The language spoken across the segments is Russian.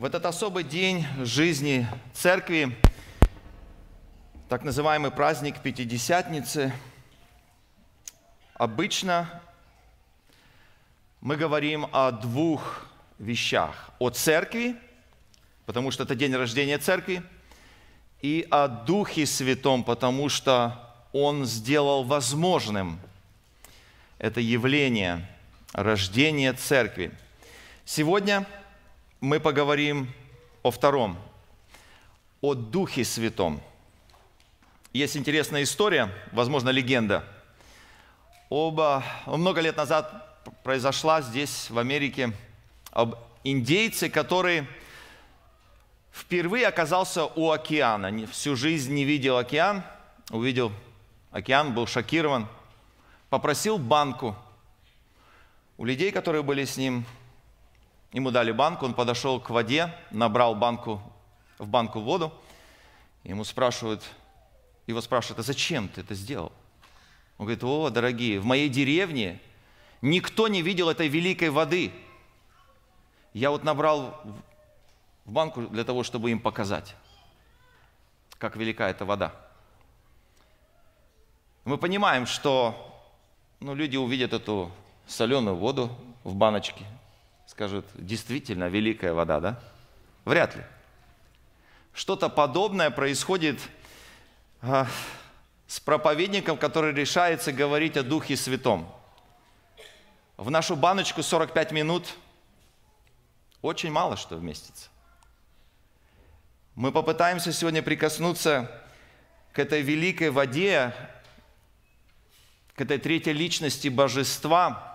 В этот особый день жизни церкви, так называемый праздник Пятидесятницы, обычно мы говорим о двух вещах. О церкви, потому что это день рождения церкви, и о Духе Святом, потому что Он сделал возможным это явление, рождения церкви. Сегодня – мы поговорим о втором, о Духе Святом. Есть интересная история, возможно, легенда. Оба, много лет назад произошла здесь, в Америке, об индейце, который впервые оказался у океана. Всю жизнь не видел океан, увидел океан, был шокирован. Попросил банку. У людей, которые были с ним, Ему дали банку, он подошел к воде, набрал банку, в банку воду. Ему спрашивают, его спрашивают, а зачем ты это сделал? Он говорит, о, дорогие, в моей деревне никто не видел этой великой воды. Я вот набрал в банку для того, чтобы им показать, как велика эта вода. Мы понимаем, что ну, люди увидят эту соленую воду в баночке, скажут, действительно великая вода, да? Вряд ли. Что-то подобное происходит э, с проповедником, который решается говорить о Духе Святом. В нашу баночку 45 минут очень мало что вместится. Мы попытаемся сегодня прикоснуться к этой великой воде, к этой третьей личности божества,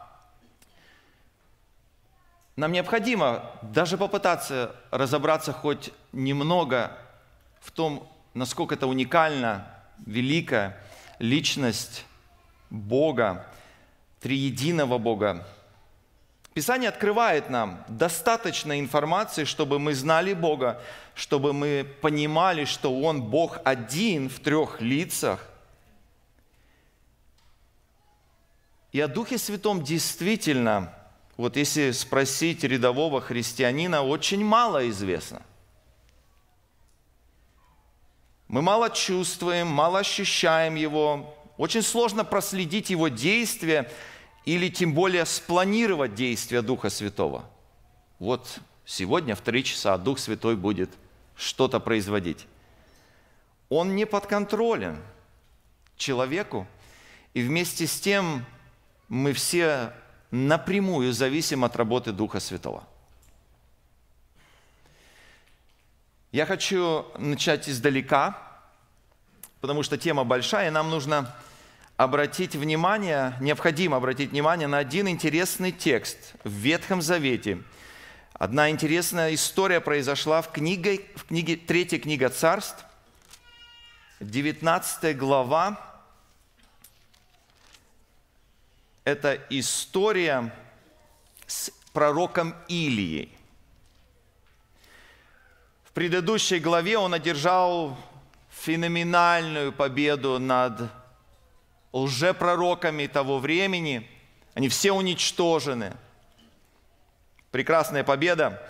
нам необходимо даже попытаться разобраться хоть немного в том, насколько это уникальна, великая личность Бога, триединого Бога. Писание открывает нам достаточно информации, чтобы мы знали Бога, чтобы мы понимали, что Он Бог один в трех лицах. И о Духе Святом действительно – вот если спросить рядового христианина, очень мало известно. Мы мало чувствуем, мало ощущаем его. Очень сложно проследить его действия или тем более спланировать действия Духа Святого. Вот сегодня в три часа Дух Святой будет что-то производить. Он не подконтролен человеку, и вместе с тем мы все напрямую зависим от работы Духа Святого. Я хочу начать издалека, потому что тема большая, и нам нужно обратить внимание, необходимо обратить внимание на один интересный текст в Ветхом Завете. Одна интересная история произошла в книге, в книге третья книга царств, 19 глава, это история с пророком Илией. В предыдущей главе он одержал феноменальную победу над лжепророками того времени. Они все уничтожены. Прекрасная победа.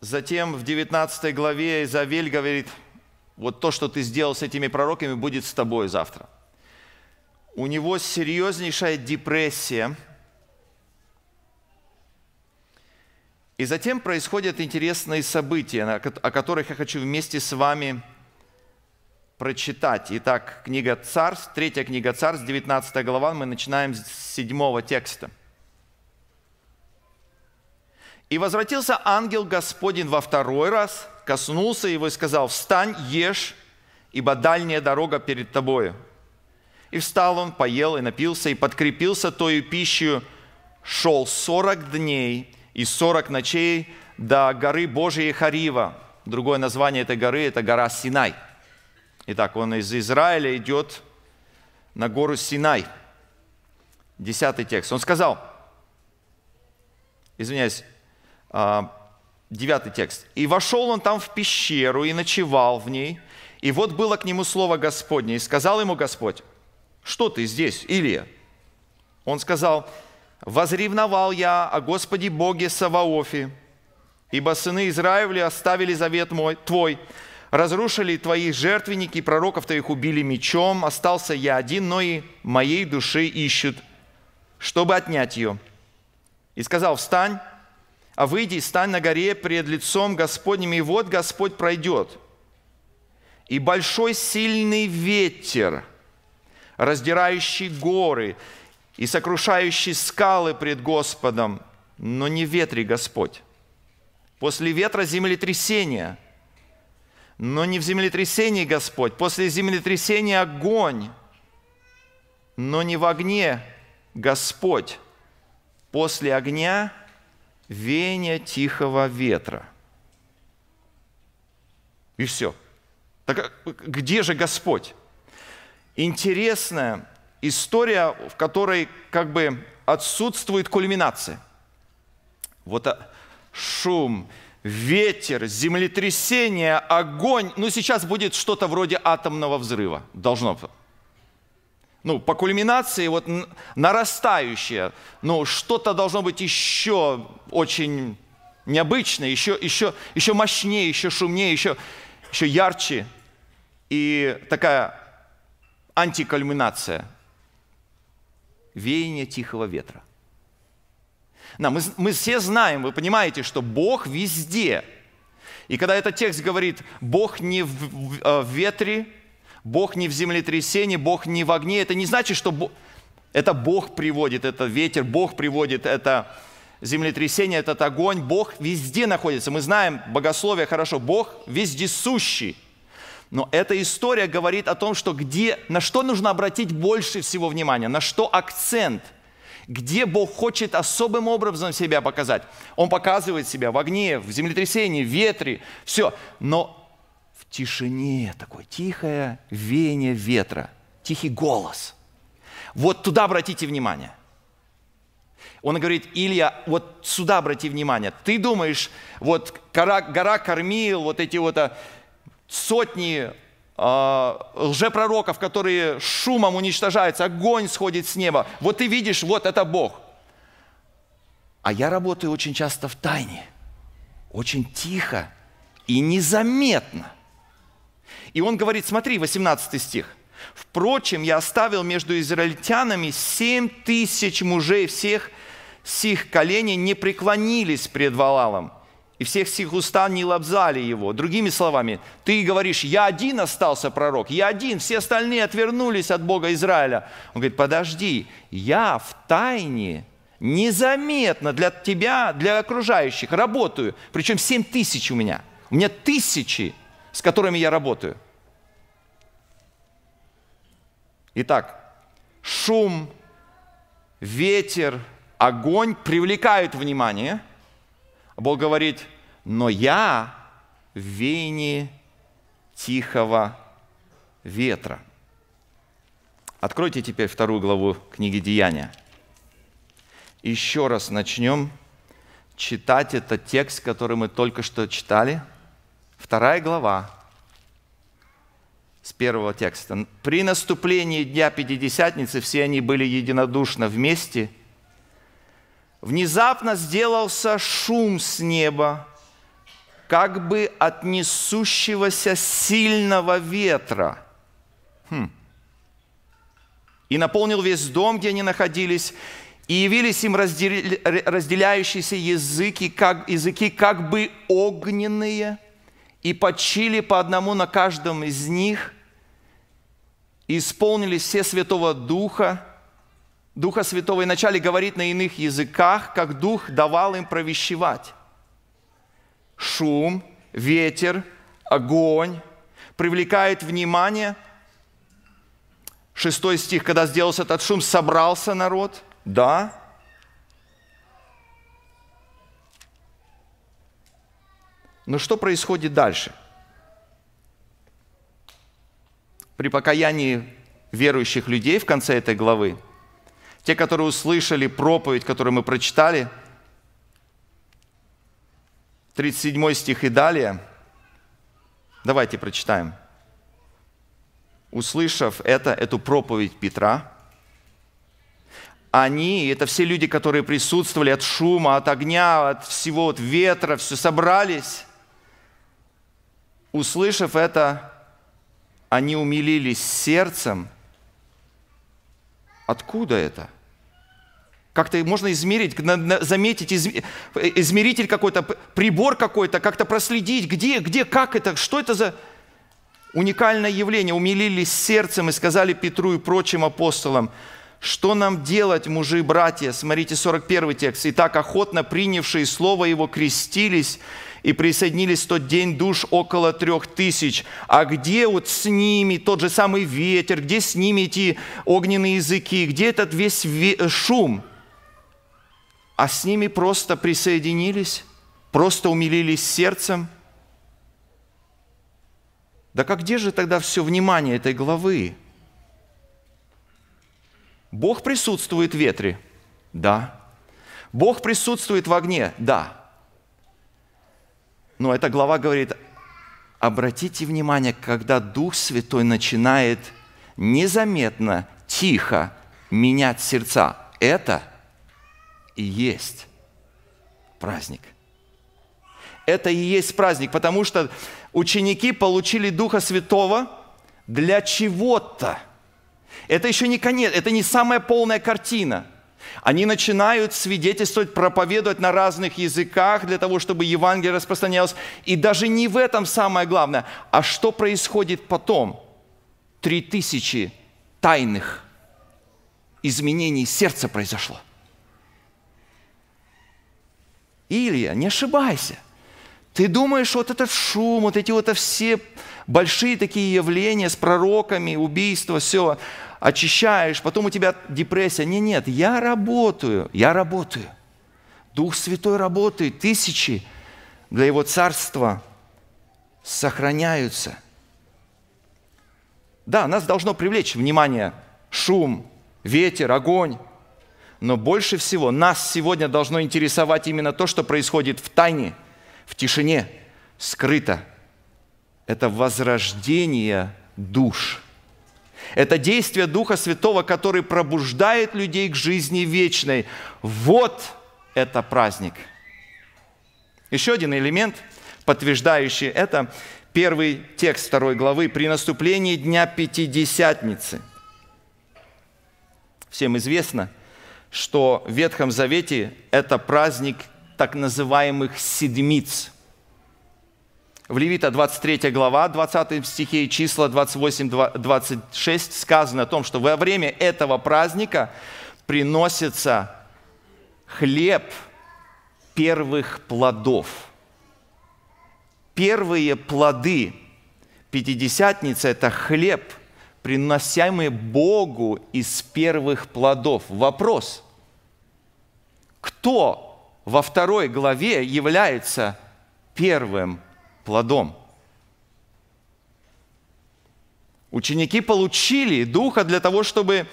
Затем в 19 главе Изавель говорит, вот то, что ты сделал с этими пророками, будет с тобой завтра – у него серьезнейшая депрессия. И затем происходят интересные события, о которых я хочу вместе с вами прочитать. Итак, книга Царств, третья книга Царств, 19 глава, мы начинаем с седьмого текста. «И возвратился ангел Господень во второй раз, коснулся его и сказал, «Встань, ешь, ибо дальняя дорога перед тобою». И встал он, поел и напился, и подкрепился тою пищей, шел сорок дней и сорок ночей до горы Божией Харива. Другое название этой горы – это гора Синай. Итак, он из Израиля идет на гору Синай. Десятый текст. Он сказал, извиняюсь, а, девятый текст. «И вошел он там в пещеру и ночевал в ней, и вот было к нему слово Господне, и сказал ему Господь, что ты здесь, Илия? Он сказал, возревновал я о Господе Боге Саваофе, ибо сыны Израиля оставили завет мой, твой, разрушили твои жертвенники, пророков твоих убили мечом, остался я один, но и моей души ищут, чтобы отнять ее. И сказал, встань, а выйди и стань на горе пред лицом Господним, и вот Господь пройдет. И большой сильный ветер – раздирающий горы и сокрушающий скалы пред Господом, но не ветре, Господь. После ветра землетрясение, но не в землетрясении Господь. После землетрясения огонь, но не в огне Господь. После огня веяние тихого ветра. И все. Так э, где же Господь? интересная история, в которой как бы отсутствует кульминация. Вот а, шум, ветер, землетрясение, огонь. Ну, сейчас будет что-то вроде атомного взрыва. Должно быть. Ну, по кульминации вот нарастающее. Ну, что-то должно быть еще очень необычное, еще, еще, еще мощнее, еще шумнее, еще, еще ярче. И такая антикульминация – веяние тихого ветра. Да, мы, мы все знаем, вы понимаете, что Бог везде. И когда этот текст говорит, Бог не в, в, в э, ветре, Бог не в землетрясении, Бог не в огне, это не значит, что Бог, это Бог приводит, это ветер, Бог приводит, это землетрясение, этот огонь. Бог везде находится. Мы знаем богословие хорошо. Бог вездесущий – но эта история говорит о том, что где, на что нужно обратить больше всего внимания, на что акцент, где Бог хочет особым образом себя показать. Он показывает себя в огне, в землетрясении, в ветре, все. Но в тишине такое тихое веяние ветра, тихий голос. Вот туда обратите внимание. Он говорит, Илья, вот сюда обрати внимание. Ты думаешь, вот гора, гора кормил, вот эти вот а, сотни э, лжепророков, которые шумом уничтожаются, огонь сходит с неба. Вот ты видишь, вот это Бог. А я работаю очень часто в тайне, очень тихо и незаметно. И он говорит, смотри, 18 стих. «Впрочем, я оставил между израильтянами семь тысяч мужей всех сих коленей не преклонились пред Валалом, и всех сих уста не лобзали его. Другими словами, ты говоришь, я один остался пророк, я один, все остальные отвернулись от Бога Израиля. Он говорит, подожди, я в тайне незаметно для тебя, для окружающих работаю. Причем 7 тысяч у меня. У меня тысячи, с которыми я работаю. Итак, шум, ветер, огонь привлекают внимание – Бог говорит, но я в веянии тихого ветра. Откройте теперь вторую главу книги Деяния. Еще раз начнем читать этот текст, который мы только что читали. Вторая глава с первого текста. «При наступлении Дня Пятидесятницы все они были единодушно вместе – внезапно сделался шум с неба, как бы от несущегося сильного ветра. Хм. И наполнил весь дом, где они находились, и явились им разделяющиеся языки, как, языки как бы огненные, и почили по одному на каждом из них, и исполнились все Святого Духа – Духа Святого и начали говорить на иных языках, как Дух давал им провещевать. Шум, ветер, огонь привлекает внимание. Шестой стих, когда сделался этот шум, собрался народ. Да, Но что происходит дальше? При покаянии верующих людей в конце этой главы – те, которые услышали проповедь, которую мы прочитали, 37 стих и далее, давайте прочитаем. Услышав это, эту проповедь Петра, они, это все люди, которые присутствовали от шума, от огня, от всего, от ветра, все собрались. Услышав это, они умилились сердцем – Откуда это? Как-то можно измерить, заметить измеритель какой-то, прибор какой-то, как-то проследить, где, где, как это, что это за уникальное явление. Умилились сердцем и сказали Петру и прочим апостолам, что нам делать, мужи и братья? Смотрите, 41 текст. И так охотно принявшие Слово Его крестились, и присоединились в тот день душ около трех тысяч. А где вот с ними тот же самый ветер, где с ними эти огненные языки, где этот весь э, шум? А с ними просто присоединились, просто умилились сердцем. Да как где же тогда все внимание этой главы? Бог присутствует в ветре? Да. Бог присутствует в огне? Да. Но эта глава говорит, обратите внимание, когда Дух Святой начинает незаметно, тихо менять сердца. Это и есть праздник. Это и есть праздник, потому что ученики получили Духа Святого для чего-то. Это еще не конец, это не самая полная картина – они начинают свидетельствовать, проповедовать на разных языках для того, чтобы Евангелие распространялось. И даже не в этом самое главное, а что происходит потом. Три тысячи тайных изменений сердца произошло. Илья, не ошибайся. Ты думаешь, вот этот шум, вот эти вот все большие такие явления с пророками, убийства, все – очищаешь, потом у тебя депрессия. Не, нет, я работаю, я работаю. Дух Святой работает, тысячи для Его Царства сохраняются. Да, нас должно привлечь внимание шум, ветер, огонь, но больше всего нас сегодня должно интересовать именно то, что происходит в тайне, в тишине, скрыто. Это возрождение душ – это действие Духа Святого, который пробуждает людей к жизни вечной. Вот это праздник. Еще один элемент, подтверждающий это, первый текст второй главы «При наступлении Дня Пятидесятницы». Всем известно, что в Ветхом Завете это праздник так называемых седмиц – в Левита 23 глава, 20 стихе и числа 28-26 сказано о том, что во время этого праздника приносится хлеб первых плодов. Первые плоды Пятидесятница – это хлеб, приносяемый Богу из первых плодов. Вопрос, кто во второй главе является первым плодом. Ученики получили Духа для того, чтобы,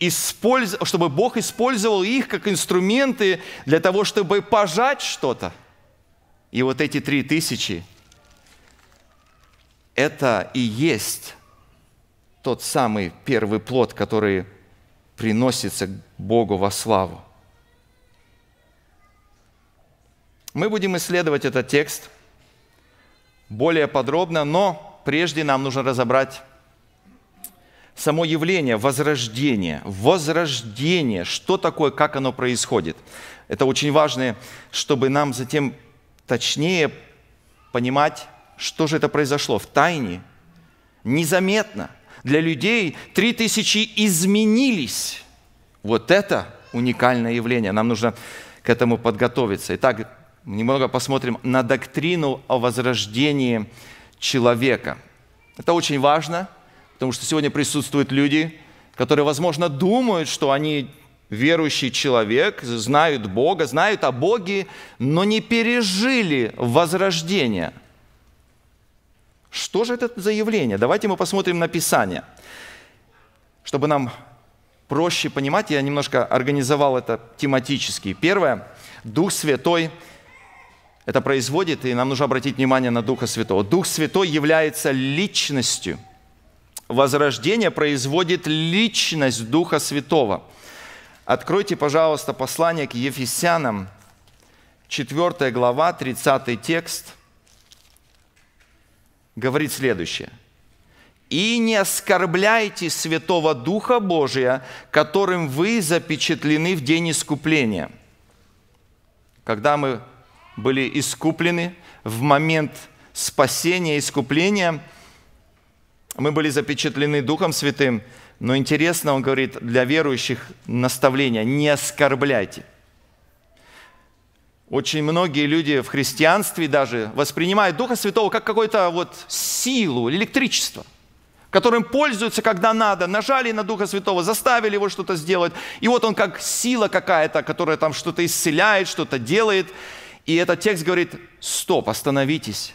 использ... чтобы Бог использовал их как инструменты для того, чтобы пожать что-то. И вот эти три тысячи – это и есть тот самый первый плод, который приносится к Богу во славу. Мы будем исследовать этот текст – более подробно, но прежде нам нужно разобрать само явление, возрождение. Возрождение, что такое, как оно происходит. Это очень важно, чтобы нам затем точнее понимать, что же это произошло в тайне, незаметно. Для людей три тысячи изменились. Вот это уникальное явление. Нам нужно к этому подготовиться. Итак, немного посмотрим на доктрину о возрождении человека. Это очень важно, потому что сегодня присутствуют люди, которые, возможно, думают, что они верующий человек, знают Бога, знают о Боге, но не пережили возрождение. Что же это за явление? Давайте мы посмотрим на Писание. Чтобы нам проще понимать, я немножко организовал это тематически. Первое. Дух Святой – это производит, и нам нужно обратить внимание на Духа Святого. Дух Святой является личностью. Возрождение производит личность Духа Святого. Откройте, пожалуйста, послание к Ефесянам, 4 глава, 30 текст, говорит следующее. «И не оскорбляйте Святого Духа Божия, которым вы запечатлены в день искупления». Когда мы были искуплены в момент спасения, искупления. Мы были запечатлены Духом Святым, но интересно, он говорит, для верующих наставление – не оскорбляйте. Очень многие люди в христианстве даже воспринимают Духа Святого как какую-то вот силу, электричество, которым пользуются, когда надо. Нажали на Духа Святого, заставили его что-то сделать. И вот он как сила какая-то, которая там что-то исцеляет, что-то делает – и этот текст говорит, стоп, остановитесь.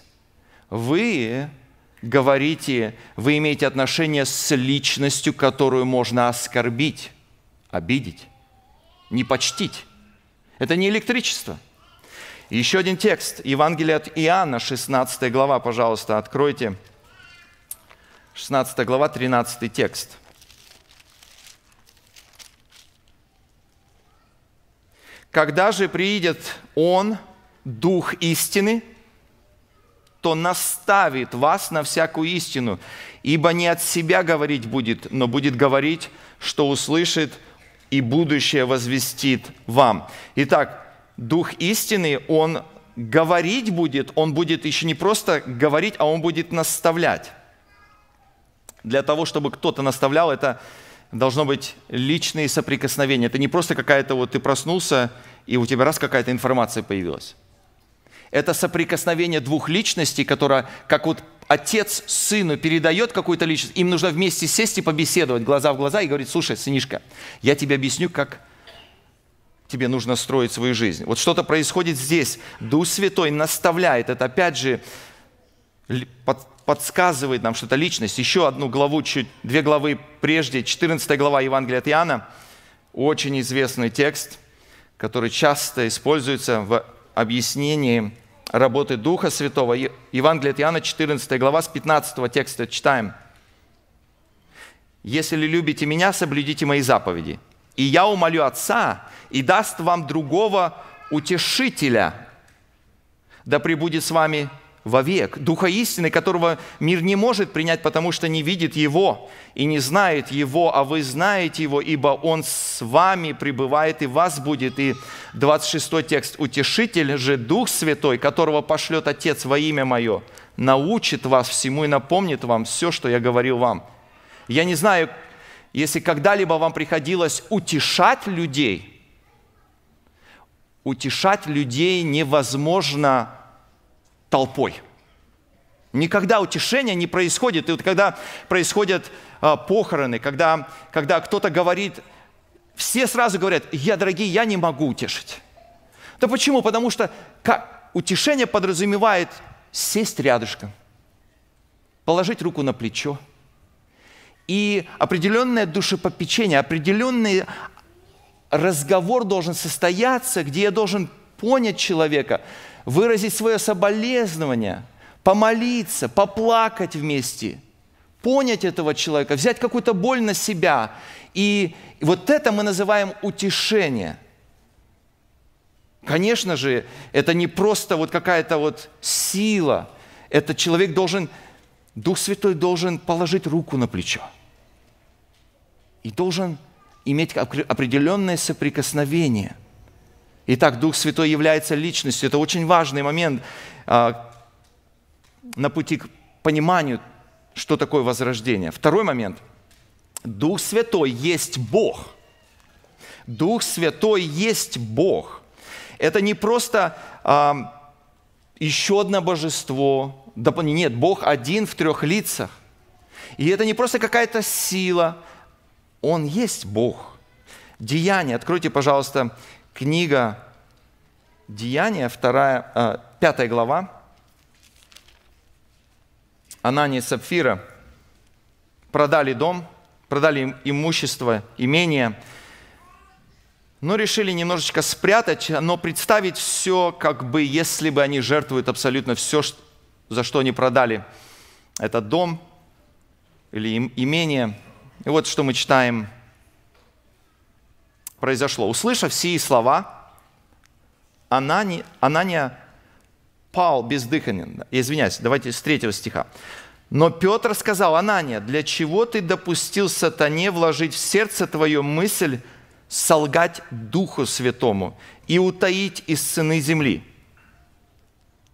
Вы говорите, вы имеете отношение с личностью, которую можно оскорбить, обидеть, не почтить. Это не электричество. Еще один текст. Евангелие от Иоанна, 16 глава, пожалуйста, откройте. 16 глава, 13 текст. Когда же приидет Он, Дух истины, то наставит вас на всякую истину, ибо не от себя говорить будет, но будет говорить, что услышит, и будущее возвестит вам. Итак, Дух истины, Он говорить будет, Он будет еще не просто говорить, а Он будет наставлять. Для того, чтобы кто-то наставлял, это должно быть личные соприкосновения. Это не просто какая-то вот ты проснулся, и у тебя раз какая-то информация появилась. Это соприкосновение двух личностей, которая, как вот отец сыну передает какую-то личность, им нужно вместе сесть и побеседовать глаза в глаза и говорить, слушай, сынишка, я тебе объясню, как тебе нужно строить свою жизнь. Вот что-то происходит здесь. Дух Святой наставляет. Это опять же подсказывает нам что-то личность. Еще одну главу, чуть, две главы прежде, 14 глава Евангелия от Иоанна, очень известный текст, который часто используется в объяснении работы Духа Святого. Евангелие от Иоанна, 14 глава, с 15 текста читаем. «Если любите Меня, соблюдите Мои заповеди, и я умолю Отца, и даст вам другого утешителя, да пребудет с вами вовек, Духа истины, которого мир не может принять, потому что не видит Его и не знает Его, а вы знаете Его, ибо Он с вами пребывает и вас будет. И 26 текст. «Утешитель же Дух Святой, которого пошлет Отец во имя Мое, научит вас всему и напомнит вам все, что я говорил вам». Я не знаю, если когда-либо вам приходилось утешать людей, утешать людей невозможно – толпой. Никогда утешение не происходит. И вот когда происходят а, похороны, когда, когда кто-то говорит, все сразу говорят, я, дорогие, я не могу утешить. Да почему? Потому что как, утешение подразумевает сесть рядышком, положить руку на плечо. И определенное душепопечение, определенный разговор должен состояться, где я должен понять человека – выразить свое соболезнование, помолиться, поплакать вместе, понять этого человека, взять какую-то боль на себя. И вот это мы называем утешение. Конечно же, это не просто вот какая-то вот сила. этот человек должен, Дух Святой должен положить руку на плечо. И должен иметь определенное соприкосновение – Итак, Дух Святой является личностью. Это очень важный момент а, на пути к пониманию, что такое возрождение. Второй момент. Дух Святой есть Бог. Дух Святой есть Бог. Это не просто а, еще одно божество. Нет, Бог один в трех лицах. И это не просто какая-то сила. Он есть Бог. Деяние. Откройте, пожалуйста, книга Деяния, 2, 5 э, глава, Анания и Сапфира продали дом, продали имущество, имение, но решили немножечко спрятать, но представить все, как бы, если бы они жертвуют абсолютно все, за что они продали этот дом или имение. И вот что мы читаем произошло? Услышав сии слова, Анания, Анания пал бездыханен. Извиняюсь, давайте с третьего стиха. Но Петр сказал, Анания, для чего ты допустил сатане вложить в сердце твою мысль солгать Духу Святому и утаить из цены земли?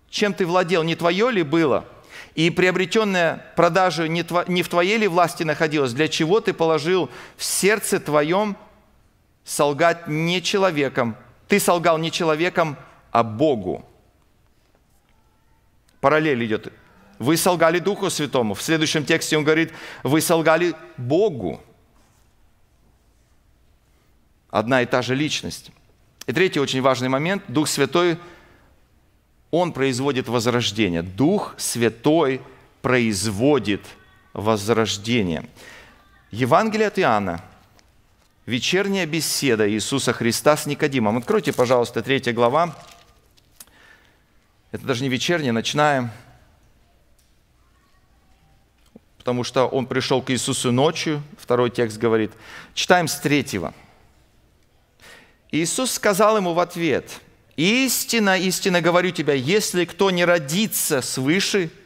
Чем ты владел, не твое ли было? И приобретенная продажа не в твоей ли власти находилась? Для чего ты положил в сердце твоем солгать не человеком. Ты солгал не человеком, а Богу. Параллель идет. Вы солгали Духу Святому. В следующем тексте он говорит, вы солгали Богу. Одна и та же личность. И третий очень важный момент. Дух Святой, он производит возрождение. Дух Святой производит возрождение. Евангелие от Иоанна – вечерняя беседа Иисуса Христа с Никодимом. Откройте, пожалуйста, третья глава. Это даже не вечерняя, начинаем. Потому что он пришел к Иисусу ночью, второй текст говорит. Читаем с третьего. Иисус сказал ему в ответ, «Истина, истина говорю тебя, если кто не родится свыше –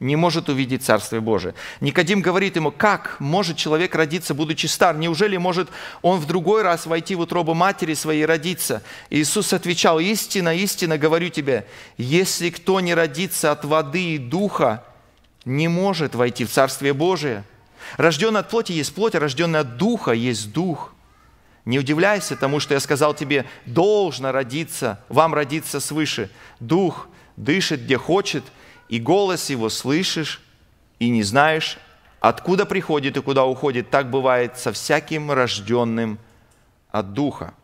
не может увидеть Царствие Божие. Никодим говорит ему, как может человек родиться, будучи стар? Неужели может он в другой раз войти в утробу матери своей и родиться? Иисус отвечал, истина, истина, говорю тебе, если кто не родится от воды и духа, не может войти в Царствие Божие. Рожденный от плоти есть плоть, а рожденный от духа есть дух. Не удивляйся тому, что я сказал тебе, должно родиться, вам родиться свыше. Дух дышит, где хочет – и голос его слышишь, и не знаешь, откуда приходит и куда уходит. Так бывает со всяким рожденным от Духа.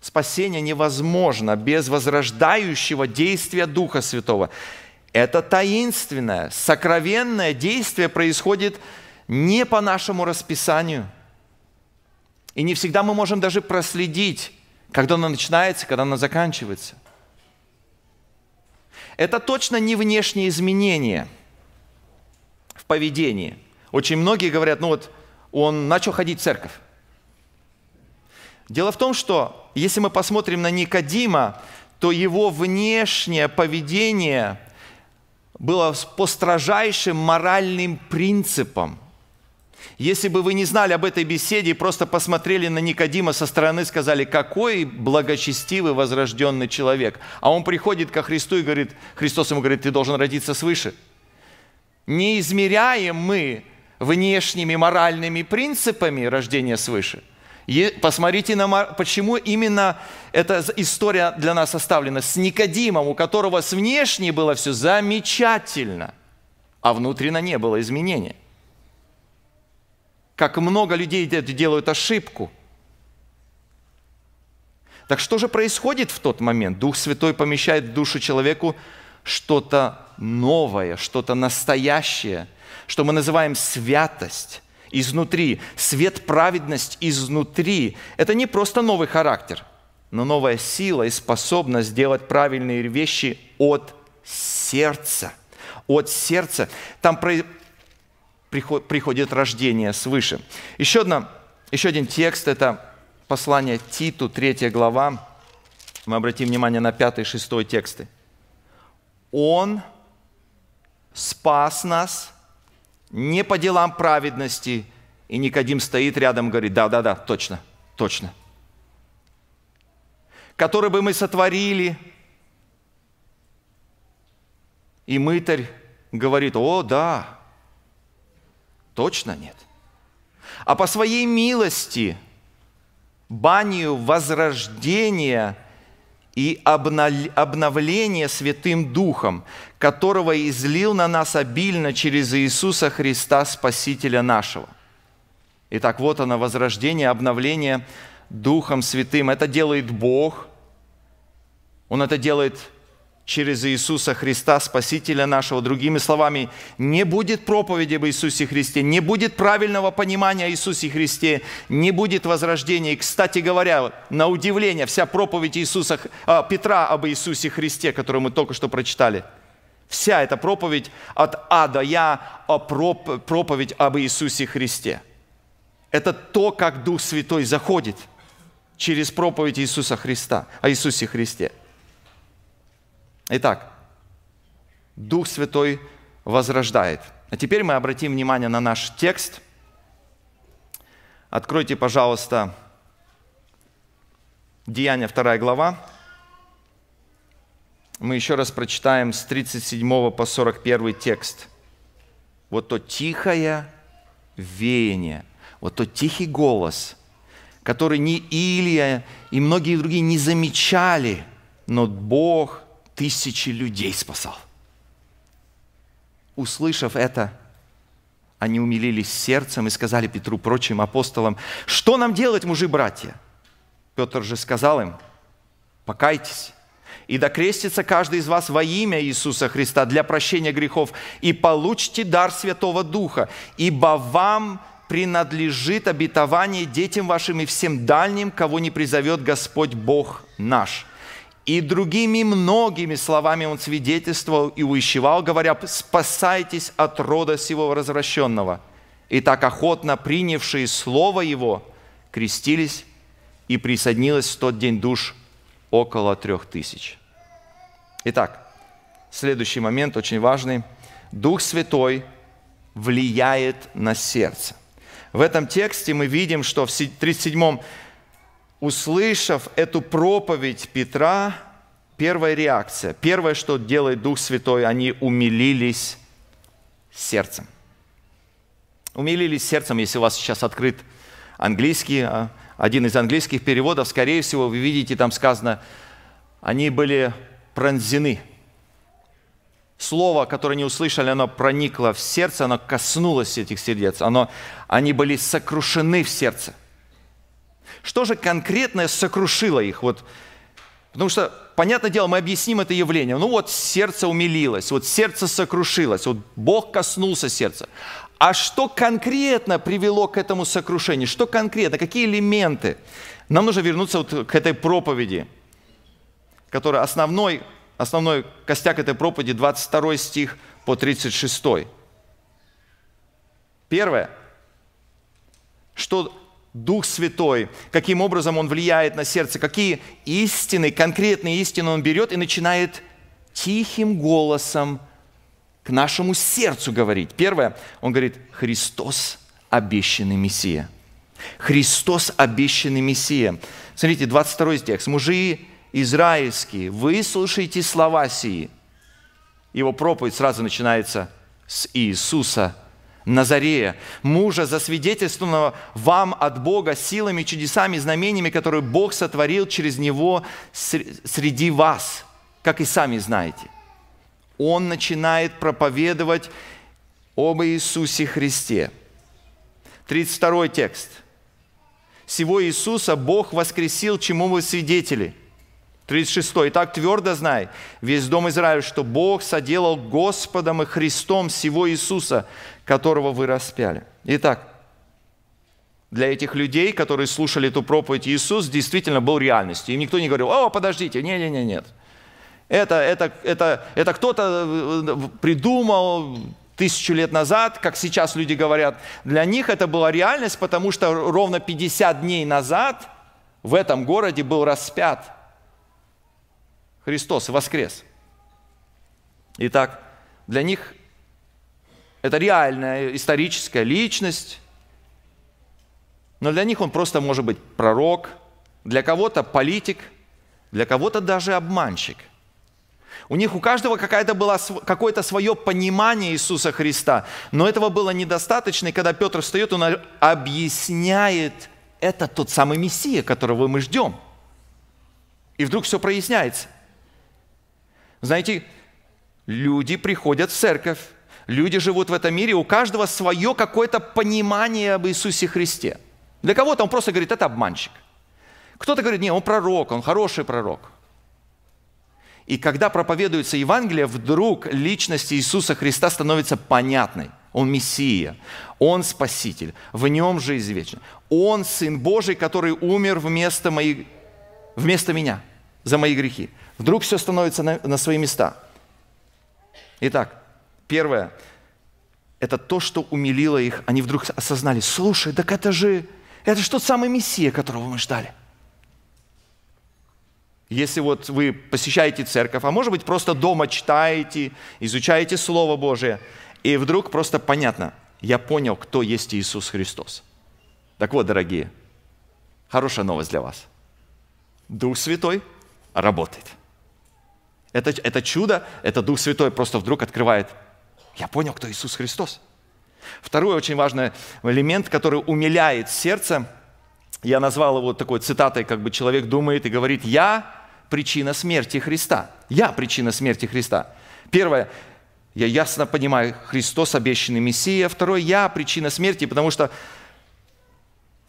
Спасение невозможно без возрождающего действия Духа Святого. Это таинственное, сокровенное действие происходит не по нашему расписанию. И не всегда мы можем даже проследить, когда оно начинается, когда оно заканчивается. Это точно не внешние изменения в поведении. Очень многие говорят, ну вот он начал ходить в церковь. Дело в том, что если мы посмотрим на Никодима, то его внешнее поведение было по строжайшим моральным принципам – если бы вы не знали об этой беседе и просто посмотрели на Никодима со стороны, сказали, какой благочестивый возрожденный человек. А он приходит ко Христу и говорит, Христос ему говорит, ты должен родиться свыше. Не измеряем мы внешними моральными принципами рождения свыше. И посмотрите на почему именно эта история для нас оставлена с Никодимом, у которого с внешней было все замечательно, а внутренно не было изменения как много людей делают ошибку. Так что же происходит в тот момент? Дух Святой помещает в душу человеку что-то новое, что-то настоящее, что мы называем святость изнутри, свет праведность изнутри. Это не просто новый характер, но новая сила и способность делать правильные вещи от сердца. От сердца. Там приходит рождение свыше. Еще, одна, еще один текст – это послание Титу, 3 глава. Мы обратим внимание на 5 и 6 тексты. «Он спас нас не по делам праведности». И Никодим стоит рядом, говорит, да-да-да, точно, точно. «Который бы мы сотворили». И мытарь говорит, о, да, Точно нет. А по своей милости, банию возрождения и обновления Святым Духом, которого излил на нас обильно через Иисуса Христа, Спасителя нашего. Итак, вот оно, возрождение, обновление Духом Святым. Это делает Бог, Он это делает через Иисуса Христа, Спасителя нашего. Другими словами, не будет проповеди об Иисусе Христе, не будет правильного понимания о Иисусе Христе, не будет возрождения. И, кстати говоря, на удивление, вся проповедь Иисуса, а, Петра об Иисусе Христе, которую мы только что прочитали, вся эта проповедь от А до Я, а проп, проповедь об Иисусе Христе. Это то, как Дух Святой заходит через проповедь Иисуса Христа, о Иисусе Христе – Итак, Дух Святой возрождает. А теперь мы обратим внимание на наш текст. Откройте, пожалуйста, Деяния 2 глава. Мы еще раз прочитаем с 37 по 41 текст. Вот то тихое веяние, вот тот тихий голос, который ни Илия и многие другие не замечали, но Бог – тысячи людей спасал. Услышав это, они умилились сердцем и сказали Петру, прочим апостолам, что нам делать, мужи-братья? Петр же сказал им, покайтесь, и докрестится каждый из вас во имя Иисуса Христа для прощения грехов, и получите дар Святого Духа, ибо вам принадлежит обетование детям вашим и всем дальним, кого не призовет Господь Бог наш. И другими многими словами он свидетельствовал и увещевал, говоря, «Спасайтесь от рода сего развращенного». И так охотно принявшие слово его крестились, и присоединилось в тот день душ около трех тысяч. Итак, следующий момент очень важный. Дух Святой влияет на сердце. В этом тексте мы видим, что в 37 услышав эту проповедь Петра, первая реакция, первое, что делает Дух Святой, они умилились сердцем. Умилились сердцем, если у вас сейчас открыт английский, а, один из английских переводов, скорее всего, вы видите, там сказано, они были пронзены. Слово, которое они услышали, оно проникло в сердце, оно коснулось этих сердец, оно, они были сокрушены в сердце – что же конкретное сокрушило их? Вот, потому что, понятное дело, мы объясним это явление. Ну вот сердце умилилось, вот сердце сокрушилось, вот Бог коснулся сердца. А что конкретно привело к этому сокрушению? Что конкретно? Какие элементы? Нам нужно вернуться вот к этой проповеди, которая основной, основной костяк этой проповеди, 22 стих по 36. Первое, что Дух Святой, каким образом Он влияет на сердце, какие истины, конкретные истины Он берет и начинает тихим голосом к нашему сердцу говорить. Первое, Он говорит, Христос обещанный Мессия. Христос обещанный Мессия. Смотрите, 22 стих. «Мужи израильские, выслушайте слова сии». Его проповедь сразу начинается с Иисуса Назарея, мужа, засвидетельствованного вам от Бога силами, чудесами, знамениями, которые Бог сотворил через него среди вас, как и сами знаете. Он начинает проповедовать об Иисусе Христе. 32 текст. «Сего Иисуса Бог воскресил, чему вы свидетели – 36. «Итак, твердо знай, весь дом Израиля, что Бог соделал Господом и Христом всего Иисуса, которого вы распяли». Итак, для этих людей, которые слушали эту проповедь, Иисус действительно был реальностью. И никто не говорил, «О, подождите, не-не-не, нет». Это, это, это, это кто-то э, э, придумал, тысячу лет назад, как сейчас люди говорят, для них это была реальность, потому что ровно 50 дней назад в этом городе был распят Христос воскрес. Итак, для них это реальная историческая личность, но для них он просто может быть пророк, для кого-то политик, для кого-то даже обманщик. У них у каждого какая-то была какое-то свое понимание Иисуса Христа, но этого было недостаточно, и когда Петр встает, он объясняет, это тот самый Мессия, которого мы ждем. И вдруг все проясняется. Знаете, люди приходят в церковь, люди живут в этом мире, у каждого свое какое-то понимание об Иисусе Христе. Для кого-то он просто говорит, это обманщик. Кто-то говорит, не, он пророк, он хороший пророк. И когда проповедуется Евангелие, вдруг личность Иисуса Христа становится понятной. Он Мессия, Он Спаситель, в Нем жизнь вечна. Он Сын Божий, который умер вместо, моих, вместо меня за мои грехи. Вдруг все становится на, на свои места. Итак, первое – это то, что умилило их. Они вдруг осознали, слушай, так это же, это же тот самый Мессия, которого мы ждали. Если вот вы посещаете церковь, а может быть просто дома читаете, изучаете Слово Божие, и вдруг просто понятно, я понял, кто есть Иисус Христос. Так вот, дорогие, хорошая новость для вас. Дух Святой работает. Это, это чудо, это Дух Святой просто вдруг открывает. Я понял, кто Иисус Христос. Второй очень важный элемент, который умиляет сердце, я назвал его такой цитатой, как бы человек думает и говорит, я причина смерти Христа. Я причина смерти Христа. Первое, я ясно понимаю, Христос обещанный Мессия. Второе, я причина смерти, потому что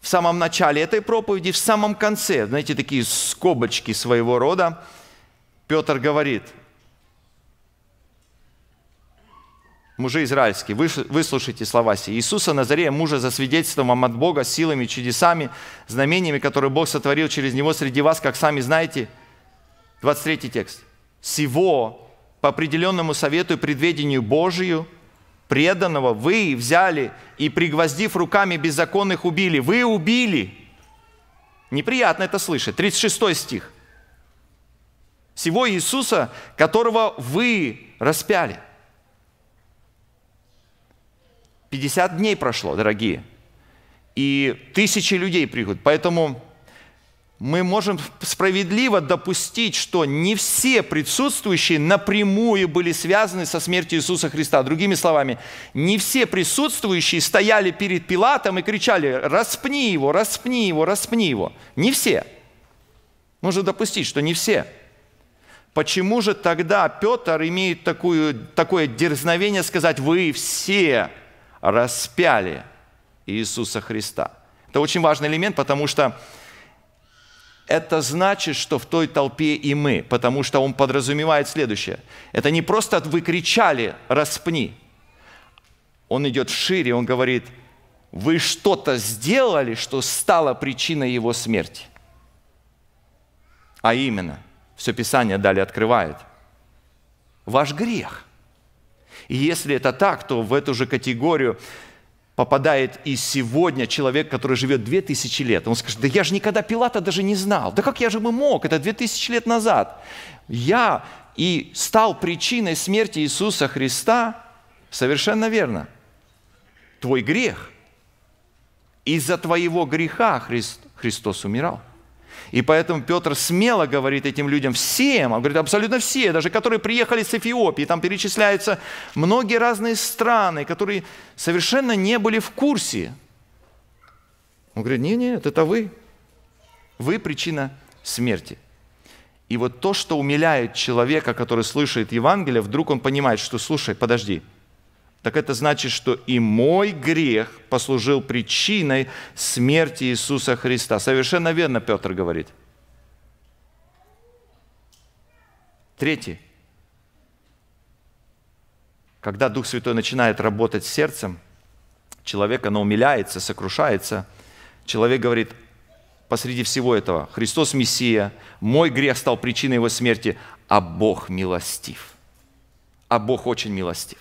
в самом начале этой проповеди, в самом конце, знаете, такие скобочки своего рода – Петр говорит, мужи израильские, выслушайте слова сии. Иисуса Назарея, мужа за свидетельством вам от Бога, силами, чудесами, знамениями, которые Бог сотворил через него среди вас, как сами знаете. 23 текст. «Сего по определенному совету и предведению Божию, преданного вы взяли и, пригвоздив руками беззаконных, убили». Вы убили. Неприятно это слышать. 36 стих. Сего Иисуса, которого вы распяли. 50 дней прошло, дорогие, и тысячи людей приходят. Поэтому мы можем справедливо допустить, что не все присутствующие напрямую были связаны со смертью Иисуса Христа. Другими словами, не все присутствующие стояли перед Пилатом и кричали «Распни его, распни его, распни его». Не все. Можно допустить, что не все – Почему же тогда Петр имеет такую, такое дерзновение сказать, вы все распяли Иисуса Христа? Это очень важный элемент, потому что это значит, что в той толпе и мы, потому что он подразумевает следующее. Это не просто вы кричали «распни», он идет шире, он говорит, вы что-то сделали, что стало причиной его смерти. А именно, все Писание далее открывает. Ваш грех. И если это так, то в эту же категорию попадает и сегодня человек, который живет 2000 лет. Он скажет, да я же никогда Пилата даже не знал. Да как я же бы мог? Это 2000 лет назад. Я и стал причиной смерти Иисуса Христа. Совершенно верно. Твой грех. Из-за твоего греха Христ, Христос умирал. И поэтому Петр смело говорит этим людям, всем, он говорит, абсолютно все, даже которые приехали с Эфиопии, там перечисляются многие разные страны, которые совершенно не были в курсе. Он говорит, нет, нет, это вы. Вы причина смерти. И вот то, что умиляет человека, который слышит Евангелие, вдруг он понимает, что, слушай, подожди – так это значит, что и мой грех послужил причиной смерти Иисуса Христа. Совершенно верно Петр говорит. Третий. Когда Дух Святой начинает работать сердцем, человек, оно умиляется, сокрушается. Человек говорит, посреди всего этого, Христос Мессия, мой грех стал причиной его смерти, а Бог милостив. А Бог очень милостив.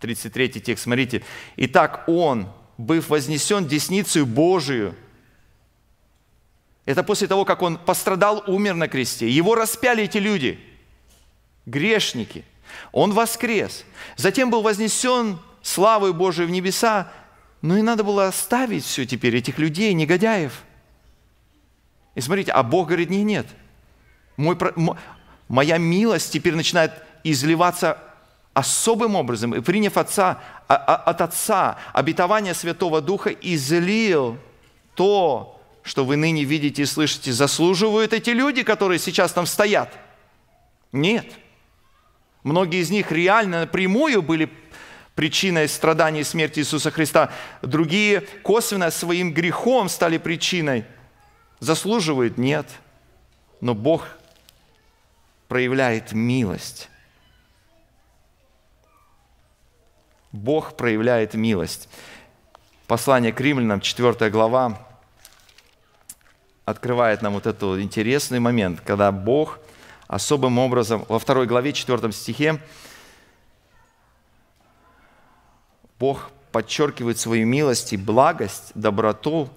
33 текст, смотрите. «Итак, Он, быв вознесен десницею Божию». Это после того, как Он пострадал, умер на кресте. Его распяли эти люди, грешники. Он воскрес. Затем был вознесен славой Божией в небеса. Ну и надо было оставить все теперь, этих людей, негодяев. И смотрите, а Бог говорит, не, нет. Мой, моя милость теперь начинает изливаться особым образом, и приняв отца, а, а, от Отца обетование Святого Духа, излил то, что вы ныне видите и слышите, заслуживают эти люди, которые сейчас там стоят? Нет. Многие из них реально напрямую были причиной страданий и смерти Иисуса Христа. Другие косвенно своим грехом стали причиной. Заслуживают? Нет. Но Бог проявляет милость Бог проявляет милость. Послание к римлянам, 4 глава, открывает нам вот этот интересный момент, когда Бог особым образом, во второй главе, 4 стихе, Бог подчеркивает свою милость и благость, доброту,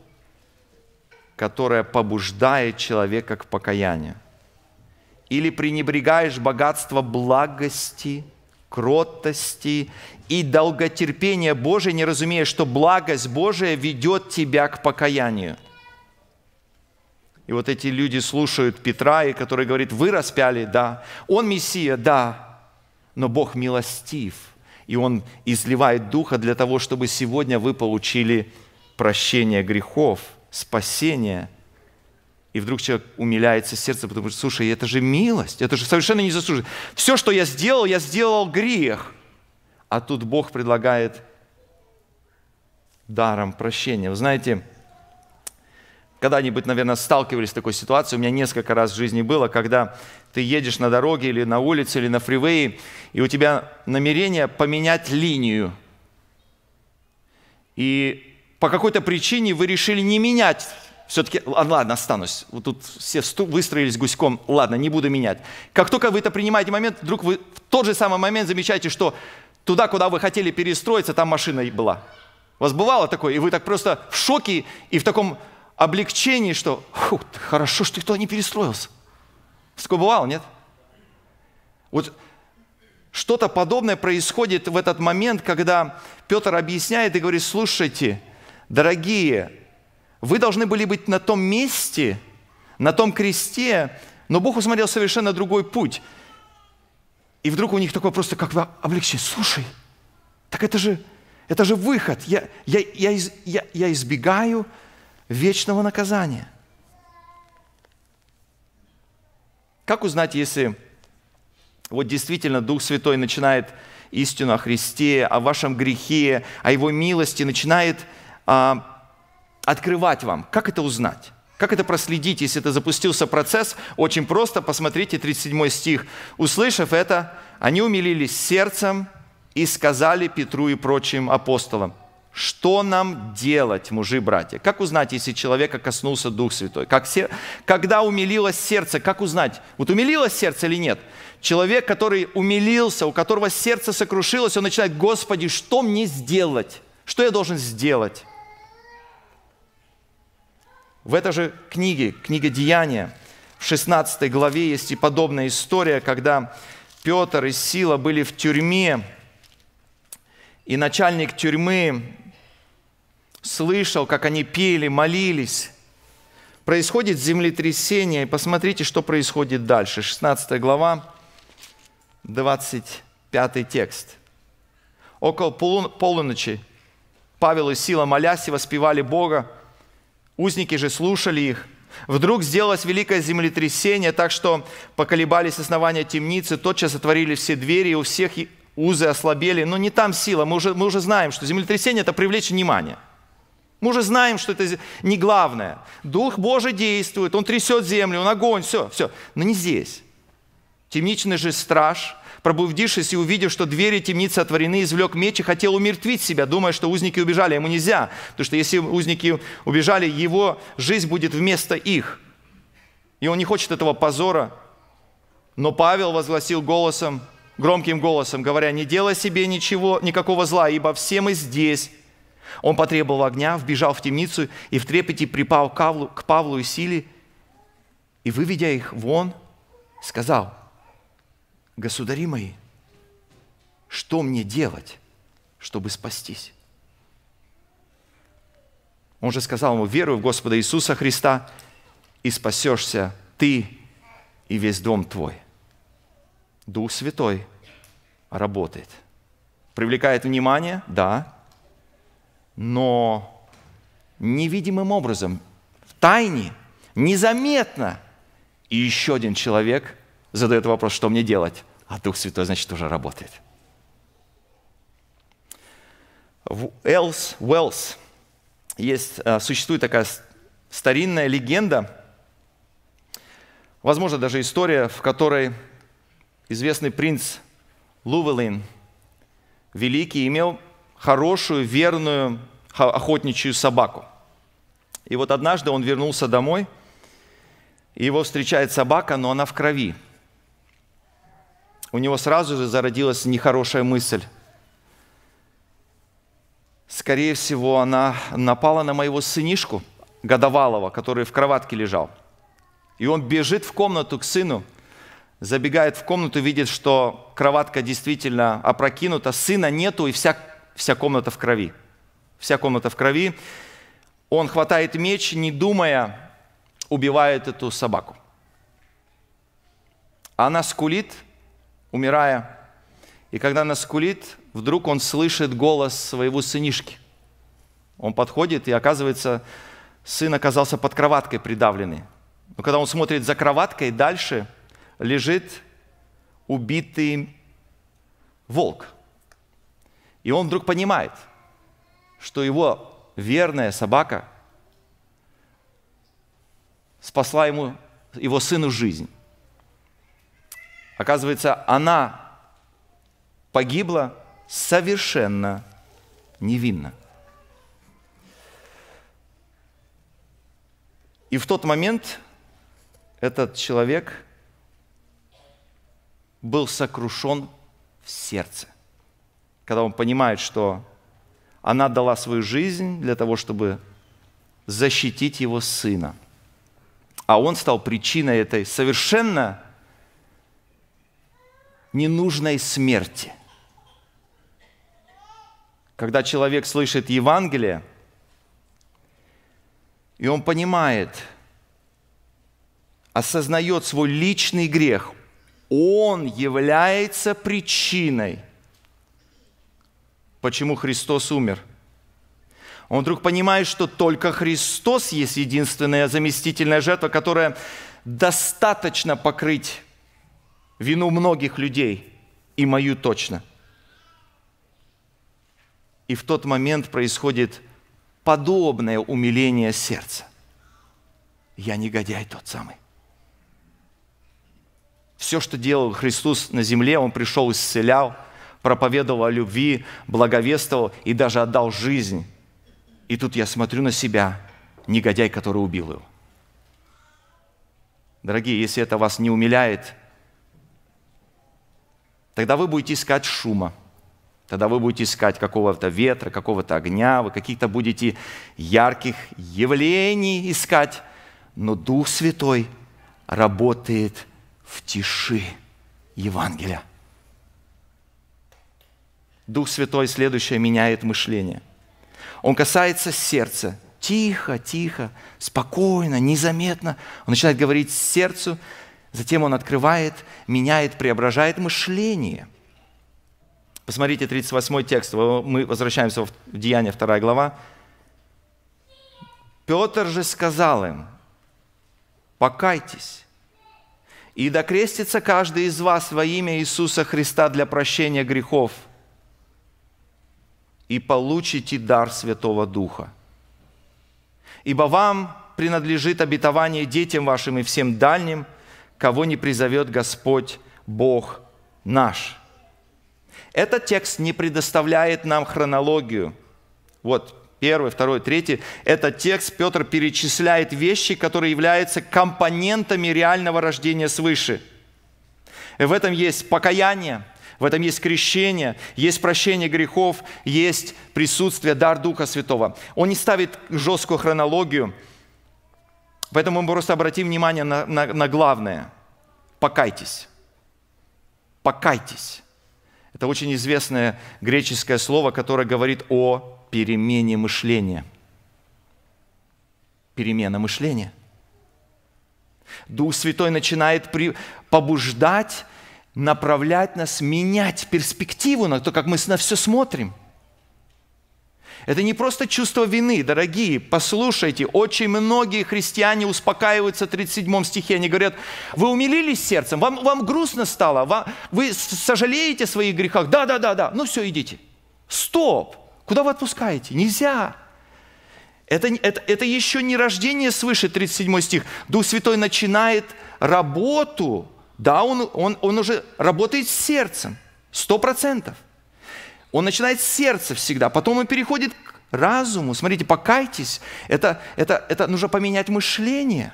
которая побуждает человека к покаянию. Или пренебрегаешь богатство благости – кротости и долготерпения Божия, не разумея, что благость Божия ведет тебя к покаянию. И вот эти люди слушают Петра, и который говорит, вы распяли, да, он Мессия, да, но Бог милостив, и Он изливает Духа для того, чтобы сегодня вы получили прощение грехов, спасение – и вдруг человек умиляется сердце, потому что, слушай, это же милость, это же совершенно не заслужено. Все, что я сделал, я сделал грех. А тут Бог предлагает даром прощения. Вы знаете, когда-нибудь, наверное, сталкивались с такой ситуацией. У меня несколько раз в жизни было, когда ты едешь на дороге или на улице, или на фривее, и у тебя намерение поменять линию. И по какой-то причине вы решили не менять все-таки, а, ладно, останусь. Вот тут все выстроились гуськом. Ладно, не буду менять. Как только вы это принимаете момент, вдруг вы в тот же самый момент замечаете, что туда, куда вы хотели перестроиться, там машина и была. У вас бывало такое? И вы так просто в шоке и в таком облегчении, что Фу, хорошо, что кто не перестроился. Такое бывало, нет? Вот что-то подобное происходит в этот момент, когда Петр объясняет и говорит, слушайте, дорогие, вы должны были быть на том месте, на том кресте, но Бог усмотрел совершенно другой путь. И вдруг у них такое просто как облегчение. Слушай, так это же, это же выход. Я, я, я, из, я, я избегаю вечного наказания. Как узнать, если вот действительно Дух Святой начинает истину о Христе, о вашем грехе, о Его милости, начинает а, открывать вам. Как это узнать? Как это проследить, если это запустился процесс? Очень просто, посмотрите 37 стих. «Услышав это, они умилились сердцем и сказали Петру и прочим апостолам, что нам делать, мужи, братья? Как узнать, если человека коснулся Дух Святой? Как се... Когда умилилось сердце, как узнать? Вот умилилось сердце или нет? Человек, который умилился, у которого сердце сокрушилось, он начинает, Господи, что мне сделать? Что я должен сделать? В этой же книге, книга «Деяния», в 16 главе есть и подобная история, когда Петр и Сила были в тюрьме, и начальник тюрьмы слышал, как они пели, молились. Происходит землетрясение, и посмотрите, что происходит дальше. 16 глава, 25 текст. Около полуночи Павел и Сила, молясь и воспевали Бога, Узники же слушали их. Вдруг сделалось великое землетрясение, так что поколебались основания темницы, тотчас отворили все двери, и у всех узы ослабели. Но не там сила, мы уже, мы уже знаем, что землетрясение – это привлечь внимание. Мы уже знаем, что это не главное. Дух Божий действует, он трясет землю, он огонь, все, все. Но не здесь. Темничный же страж – Пробудившись и увидев, что двери темницы отворены, извлек меч и хотел умертвить себя, думая, что узники убежали. Ему нельзя, потому что если узники убежали, его жизнь будет вместо их. И он не хочет этого позора. Но Павел возгласил голосом, громким голосом, говоря, «Не делай себе ничего, никакого зла, ибо все мы здесь». Он потребовал огня, вбежал в темницу и в трепете припал к Павлу, к Павлу и Силе, и, выведя их вон, сказал – государи мои, что мне делать, чтобы спастись? Он же сказал ему, веруй в Господа Иисуса Христа, и спасешься ты и весь дом твой. Дух Святой работает. Привлекает внимание, да, но невидимым образом, в тайне, незаметно. И еще один человек – задает вопрос, что мне делать, а Дух Святой, значит, уже работает. В Элс, Уэллс есть, э, существует такая старинная легенда, возможно, даже история, в которой известный принц Лувелин, великий, имел хорошую, верную охотничью собаку. И вот однажды он вернулся домой, и его встречает собака, но она в крови – у него сразу же зародилась нехорошая мысль. Скорее всего, она напала на моего сынишку годовалого, который в кроватке лежал. И он бежит в комнату к сыну, забегает в комнату, видит, что кроватка действительно опрокинута, сына нету, и вся, вся комната в крови. Вся комната в крови. Он хватает меч, не думая, убивает эту собаку. Она скулит – умирая. И когда она скулит, вдруг он слышит голос своего сынишки. Он подходит, и оказывается, сын оказался под кроваткой придавленный. Но когда он смотрит за кроваткой, дальше лежит убитый волк. И он вдруг понимает, что его верная собака спасла ему, его сыну жизнь. Оказывается, она погибла совершенно невинно. И в тот момент этот человек был сокрушен в сердце, когда он понимает, что она дала свою жизнь для того, чтобы защитить его сына. А он стал причиной этой совершенно ненужной смерти. Когда человек слышит Евангелие, и он понимает, осознает свой личный грех, он является причиной, почему Христос умер. Он вдруг понимает, что только Христос есть единственная заместительная жертва, которая достаточно покрыть вину многих людей, и мою точно. И в тот момент происходит подобное умиление сердца. Я негодяй тот самый. Все, что делал Христос на земле, Он пришел, исцелял, проповедовал о любви, благовествовал и даже отдал жизнь. И тут я смотрю на себя, негодяй, который убил его. Дорогие, если это вас не умиляет – Тогда вы будете искать шума, тогда вы будете искать какого-то ветра, какого-то огня, вы каких-то будете ярких явлений искать, но Дух Святой работает в тиши Евангелия. Дух Святой следующее меняет мышление. Он касается сердца. Тихо, тихо, спокойно, незаметно. Он начинает говорить сердцу, Затем Он открывает, меняет, преображает мышление. Посмотрите 38 текст, мы возвращаемся в Деяние 2 глава. Петр же сказал им, покайтесь, и докрестится каждый из вас во имя Иисуса Христа для прощения грехов, и получите дар Святого Духа. Ибо вам принадлежит обетование детям вашим и всем дальним – кого не призовет Господь Бог наш. Этот текст не предоставляет нам хронологию. Вот первый, второй, третий. Этот текст Петр перечисляет вещи, которые являются компонентами реального рождения свыше. И в этом есть покаяние, в этом есть крещение, есть прощение грехов, есть присутствие, дар Духа Святого. Он не ставит жесткую хронологию – Поэтому мы просто обратим внимание на, на, на главное. Покайтесь. Покайтесь. Это очень известное греческое слово, которое говорит о перемене мышления. Перемена мышления. Дух Святой начинает при, побуждать, направлять нас, менять перспективу на то, как мы на все смотрим – это не просто чувство вины, дорогие, послушайте, очень многие христиане успокаиваются в 37 стихе, они говорят, вы умилились сердцем, вам, вам грустно стало, вам, вы сожалеете о своих грехах, да, да, да, да, ну все, идите. Стоп, куда вы отпускаете? Нельзя. Это, это, это еще не рождение свыше, 37 стих. Дух Святой начинает работу, да, он, он, он уже работает с сердцем, сто процентов. Он начинает с сердца всегда, потом он переходит к разуму. Смотрите, покайтесь. Это, это, это нужно поменять мышление.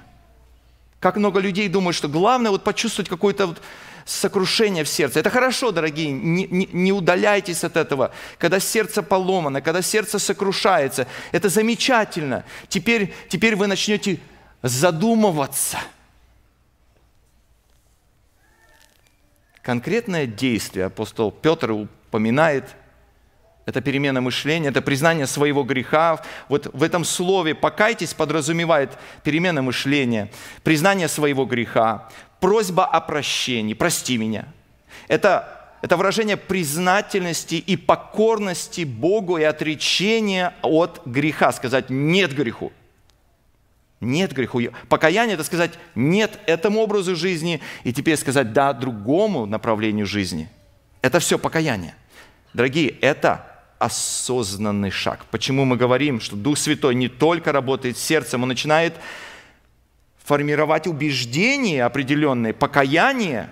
Как много людей думают, что главное вот почувствовать какое-то вот сокрушение в сердце. Это хорошо, дорогие, не, не, не удаляйтесь от этого. Когда сердце поломано, когда сердце сокрушается, это замечательно. Теперь, теперь вы начнете задумываться. Конкретное действие апостол Петр упоминает – это перемена мышления, это признание своего греха. Вот в этом слове «покайтесь» подразумевает перемена мышления, признание своего греха, просьба о прощении, прости меня. Это это выражение признательности и покорности Богу и отречения от греха, сказать «нет греху». Нет греху. Покаяние – это сказать «нет этому образу жизни» и теперь сказать «да» другому направлению жизни. Это все покаяние. Дорогие, это осознанный шаг. Почему мы говорим, что Дух Святой не только работает сердцем, он начинает формировать убеждения определенные, покаяние.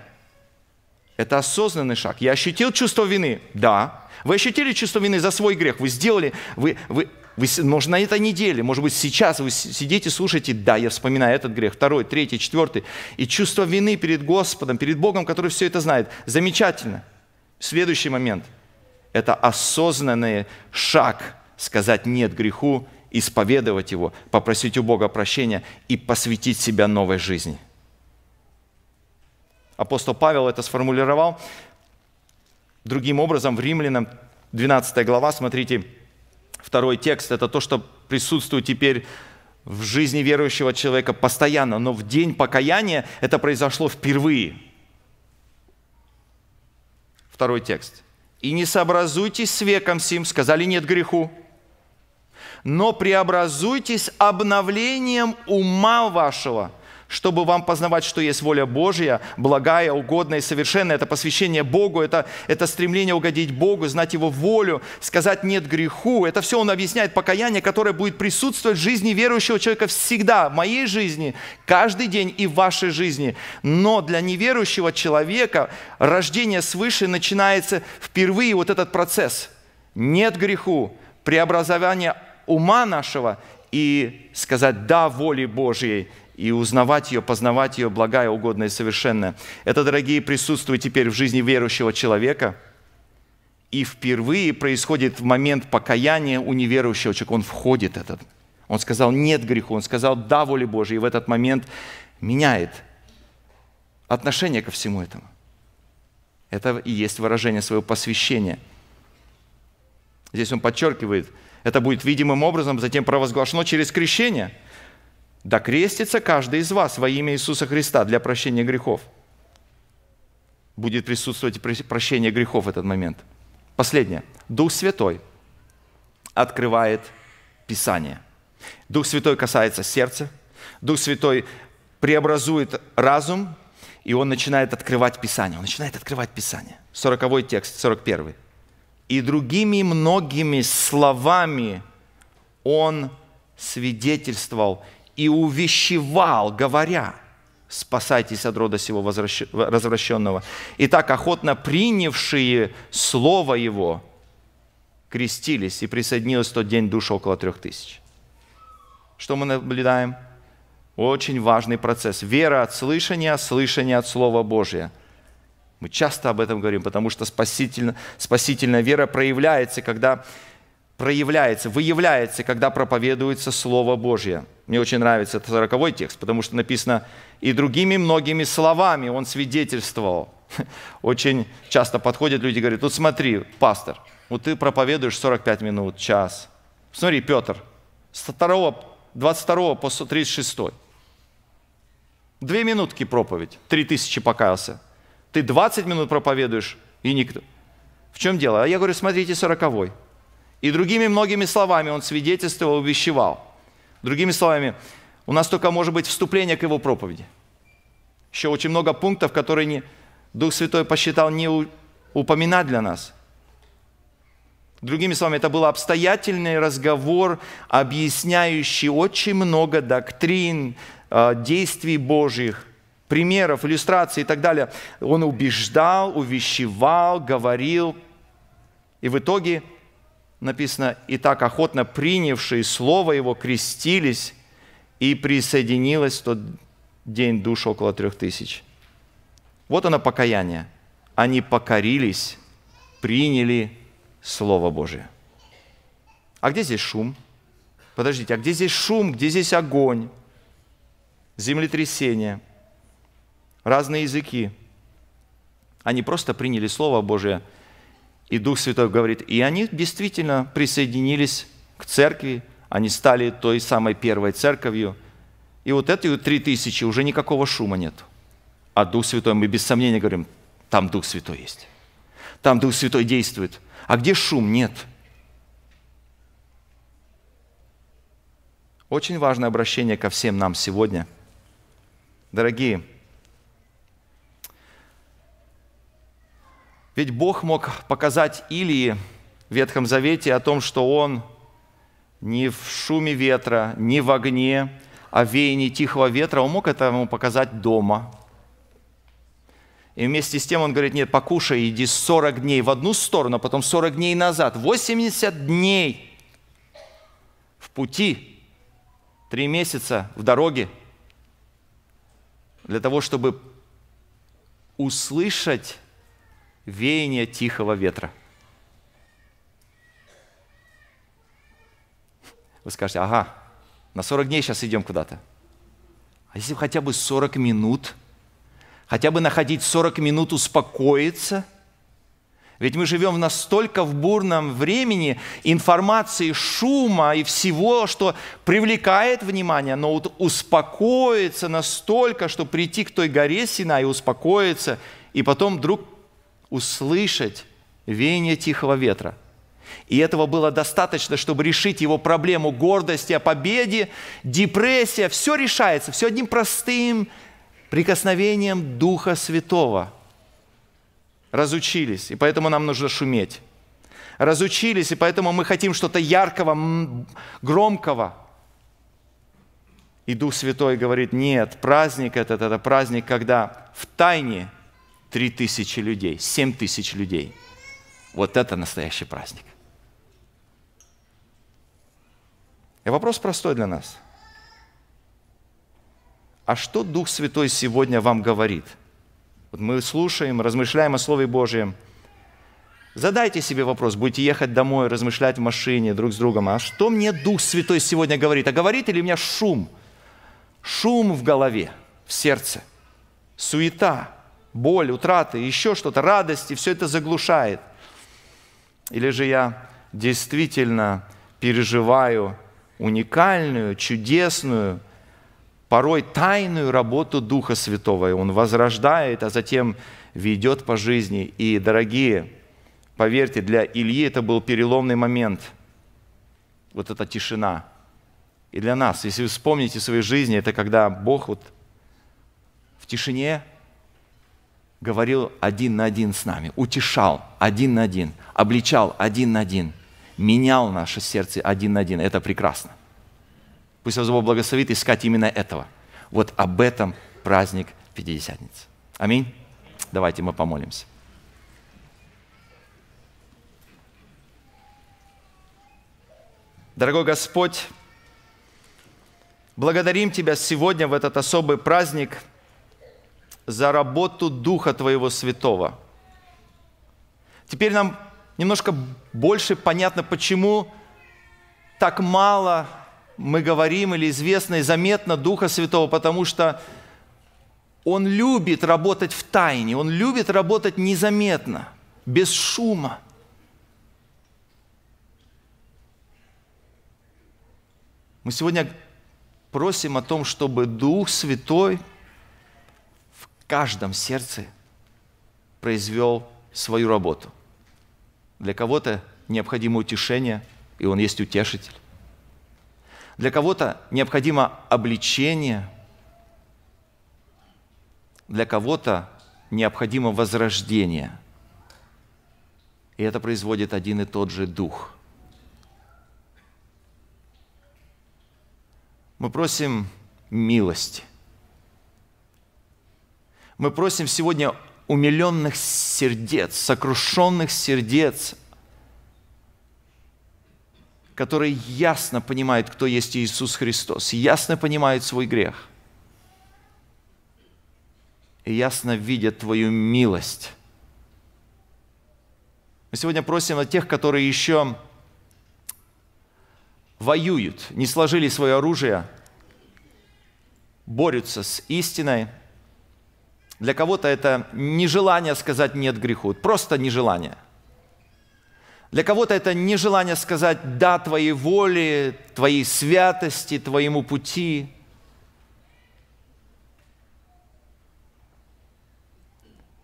Это осознанный шаг. Я ощутил чувство вины? Да. Вы ощутили чувство вины за свой грех? Вы сделали, вы, вы, вы, может, на этой неделе, может быть, сейчас вы сидите, слушаете, да, я вспоминаю этот грех, второй, третий, четвертый, и чувство вины перед Господом, перед Богом, который все это знает. Замечательно. Следующий момент – это осознанный шаг сказать «нет» греху, исповедовать его, попросить у Бога прощения и посвятить себя новой жизни. Апостол Павел это сформулировал другим образом в Римлянам 12 глава, смотрите, второй текст, это то, что присутствует теперь в жизни верующего человека постоянно, но в день покаяния это произошло впервые. Второй текст – и не сообразуйтесь с веком сим, сказали нет греху, но преобразуйтесь обновлением ума вашего – чтобы вам познавать, что есть воля Божья, благая, угодная и совершенная. Это посвящение Богу, это, это стремление угодить Богу, знать Его волю, сказать «нет греху». Это все он объясняет покаяние, которое будет присутствовать в жизни верующего человека всегда, в моей жизни, каждый день и в вашей жизни. Но для неверующего человека рождение свыше начинается впервые вот этот процесс. Нет греху, преобразование ума нашего и сказать «да» воле Божьей и узнавать ее, познавать ее, благая, угодная и совершенная. Это, дорогие, присутствует теперь в жизни верующего человека, и впервые происходит в момент покаяния у неверующего человека. Он входит этот. Он сказал «нет греху», он сказал «да воле Божией», и в этот момент меняет отношение ко всему этому. Это и есть выражение своего посвящения. Здесь он подчеркивает, это будет видимым образом затем провозглашено через крещение – да крестится каждый из вас во имя Иисуса Христа для прощения грехов. Будет присутствовать прощение грехов в этот момент. Последнее. Дух Святой открывает Писание. Дух Святой касается сердца. Дух Святой преобразует разум, и он начинает открывать Писание. Он начинает открывать Писание. 40 текст, 41. «И другими многими словами он свидетельствовал и увещевал, говоря, спасайтесь от рода сего развращенного. И так охотно принявшие слово его крестились, и присоединилось в тот день душ около трех тысяч. Что мы наблюдаем? Очень важный процесс. Вера от слышания, слышание от Слова Божия – мы часто об этом говорим, потому что спасительная, спасительная вера проявляется, когда проявляется, выявляется, когда проповедуется Слово Божье. Мне очень нравится этот сороковой текст, потому что написано «и другими многими словами он свидетельствовал». Очень часто подходят люди и говорят, вот смотри, пастор, вот ты проповедуешь 45 минут, час. Смотри, Петр, с 2, 22 по 36. Две минутки проповедь, три тысячи покаялся. Ты 20 минут проповедуешь, и никто. В чем дело? А я говорю, смотрите, 40 и другими многими словами он свидетельствовал, увещевал. Другими словами, у нас только может быть вступление к его проповеди. Еще очень много пунктов, которые не, Дух Святой посчитал не упоминать для нас. Другими словами, это был обстоятельный разговор, объясняющий очень много доктрин, э, действий Божьих, примеров, иллюстраций и так далее. Он убеждал, увещевал, говорил. И в итоге – написано, «И так охотно принявшие Слово Его крестились, и присоединилось в тот день душ около трех тысяч». Вот оно покаяние. Они покорились, приняли Слово Божие. А где здесь шум? Подождите, а где здесь шум, где здесь огонь, землетрясение, разные языки? Они просто приняли Слово Божие – и Дух Святой говорит, и они действительно присоединились к церкви, они стали той самой первой церковью. И вот эти три тысячи уже никакого шума нет. А Дух Святой, мы без сомнения говорим, там Дух Святой есть. Там Дух Святой действует. А где шум? Нет. Очень важное обращение ко всем нам сегодня. Дорогие, Ведь Бог мог показать Илии в Ветхом Завете о том, что он не в шуме ветра, не в огне, а в веянии тихого ветра, он мог это ему показать дома. И вместе с тем он говорит, нет, покушай, иди 40 дней в одну сторону, а потом 40 дней назад, 80 дней в пути, три месяца в дороге, для того, чтобы услышать веяние тихого ветра. Вы скажете, ага, на 40 дней сейчас идем куда-то. А если хотя бы 40 минут, хотя бы находить 40 минут успокоиться – ведь мы живем настолько в бурном времени информации, шума и всего, что привлекает внимание, но вот успокоиться настолько, что прийти к той горе Сина и успокоиться, и потом вдруг услышать веяние тихого ветра. И этого было достаточно, чтобы решить его проблему гордости о победе, депрессия. Все решается, все одним простым прикосновением Духа Святого. Разучились, и поэтому нам нужно шуметь. Разучились, и поэтому мы хотим что-то яркого, громкого. И Дух Святой говорит, нет, праздник этот, это праздник, когда в тайне – три тысячи людей, семь тысяч людей. Вот это настоящий праздник. И вопрос простой для нас. А что Дух Святой сегодня вам говорит? Вот мы слушаем, размышляем о Слове Божьем. Задайте себе вопрос, будете ехать домой, размышлять в машине друг с другом. А что мне Дух Святой сегодня говорит? А говорит или у меня шум? Шум в голове, в сердце, суета, боль, утраты, еще что-то, радости, все это заглушает. Или же я действительно переживаю уникальную, чудесную, порой тайную работу Духа Святого. И Он возрождает, а затем ведет по жизни. И, дорогие, поверьте, для Ильи это был переломный момент. Вот эта тишина. И для нас, если вы вспомните свои жизни, это когда Бог вот в тишине – говорил один на один с нами, утешал один на один, обличал один на один, менял наше сердце один на один. Это прекрасно. Пусть вас Бог благословит искать именно этого. Вот об этом праздник Пятидесятницы. Аминь. Давайте мы помолимся. Дорогой Господь, благодарим Тебя сегодня в этот особый праздник – за работу Духа Твоего Святого. Теперь нам немножко больше понятно, почему так мало мы говорим или известно и заметно Духа Святого, потому что Он любит работать в тайне, Он любит работать незаметно, без шума. Мы сегодня просим о том, чтобы Дух Святой – каждом сердце произвел свою работу. Для кого-то необходимо утешение, и он есть утешитель. Для кого-то необходимо обличение, для кого-то необходимо возрождение. И это производит один и тот же дух. Мы просим милости. Мы просим сегодня умиленных сердец, сокрушенных сердец, которые ясно понимают, кто есть Иисус Христос, ясно понимают свой грех и ясно видят Твою милость. Мы сегодня просим о тех, которые еще воюют, не сложили свое оружие, борются с истиной – для кого-то это нежелание сказать «нет» греху, просто нежелание. Для кого-то это нежелание сказать «да» твоей воле, твоей святости, твоему пути.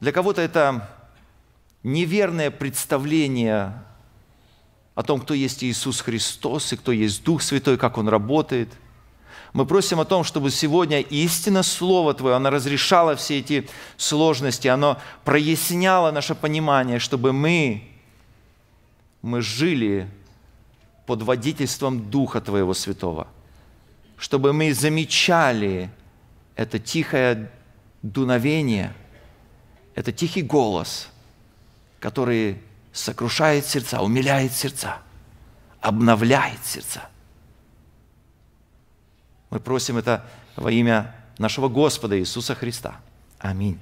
Для кого-то это неверное представление о том, кто есть Иисус Христос и кто есть Дух Святой, как Он работает – мы просим о том, чтобы сегодня истина Слово Твое, она разрешала все эти сложности, оно проясняло наше понимание, чтобы мы, мы жили под водительством Духа Твоего Святого, чтобы мы замечали это тихое дуновение, это тихий голос, который сокрушает сердца, умиляет сердца, обновляет сердца – мы просим это во имя нашего Господа Иисуса Христа. Аминь.